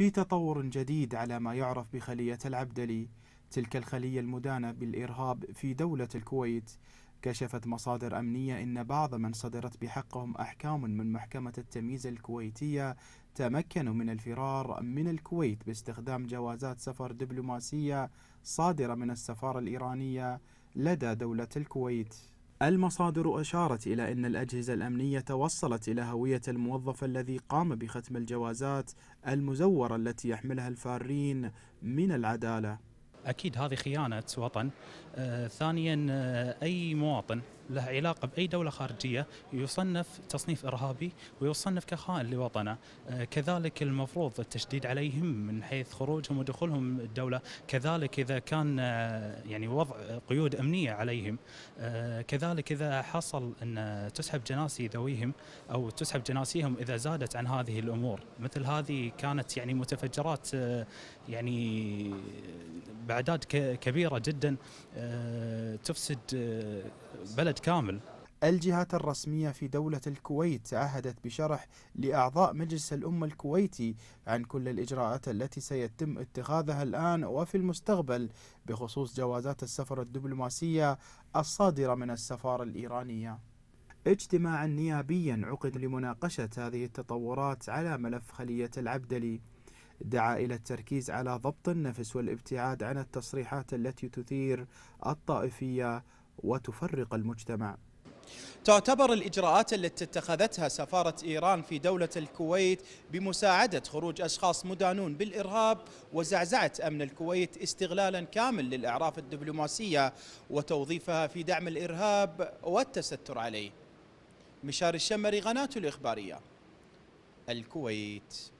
في تطور جديد على ما يعرف بخلية العبدلي تلك الخلية المدانة بالإرهاب في دولة الكويت كشفت مصادر أمنية إن بعض من صدرت بحقهم أحكام من محكمة التمييز الكويتية تمكنوا من الفرار من الكويت باستخدام جوازات سفر دبلوماسية صادرة من السفارة الإيرانية لدى دولة الكويت المصادر أشارت إلى أن الأجهزة الأمنية توصلت إلى هوية الموظف الذي قام بختم الجوازات المزورة التي يحملها الفارين من العدالة اكيد هذه خيانه وطن آه، ثانيا آه، اي مواطن له علاقه باي دوله خارجيه يصنف تصنيف ارهابي ويصنف كخائن لوطنه آه، كذلك المفروض التشديد عليهم من حيث خروجهم ودخولهم الدوله كذلك اذا كان يعني وضع قيود امنيه عليهم كذلك اذا حصل ان تسحب جناسي ذويهم او تسحب جناسيهم اذا زادت عن هذه الامور مثل هذه كانت يعني متفجرات يعني باعداد كبيره جدا آه، تفسد آه، بلد كامل الجهات الرسمية في دولة الكويت عهدت بشرح لأعضاء مجلس الأمة الكويتي عن كل الإجراءات التي سيتم اتخاذها الآن وفي المستقبل بخصوص جوازات السفر الدبلوماسية الصادرة من السفارة الإيرانية. اجتماعا نيابيا عقد لمناقشة هذه التطورات على ملف خلية العبدلي. دعا إلى التركيز على ضبط النفس والابتعاد عن التصريحات التي تثير الطائفية وتفرق المجتمع تعتبر الإجراءات التي اتخذتها سفارة إيران في دولة الكويت بمساعدة خروج أشخاص مدانون بالإرهاب وزعزعة أمن الكويت استغلالا كامل للأعراف الدبلوماسية وتوظيفها في دعم الإرهاب والتستر عليه مشار الشمري قناة الإخبارية الكويت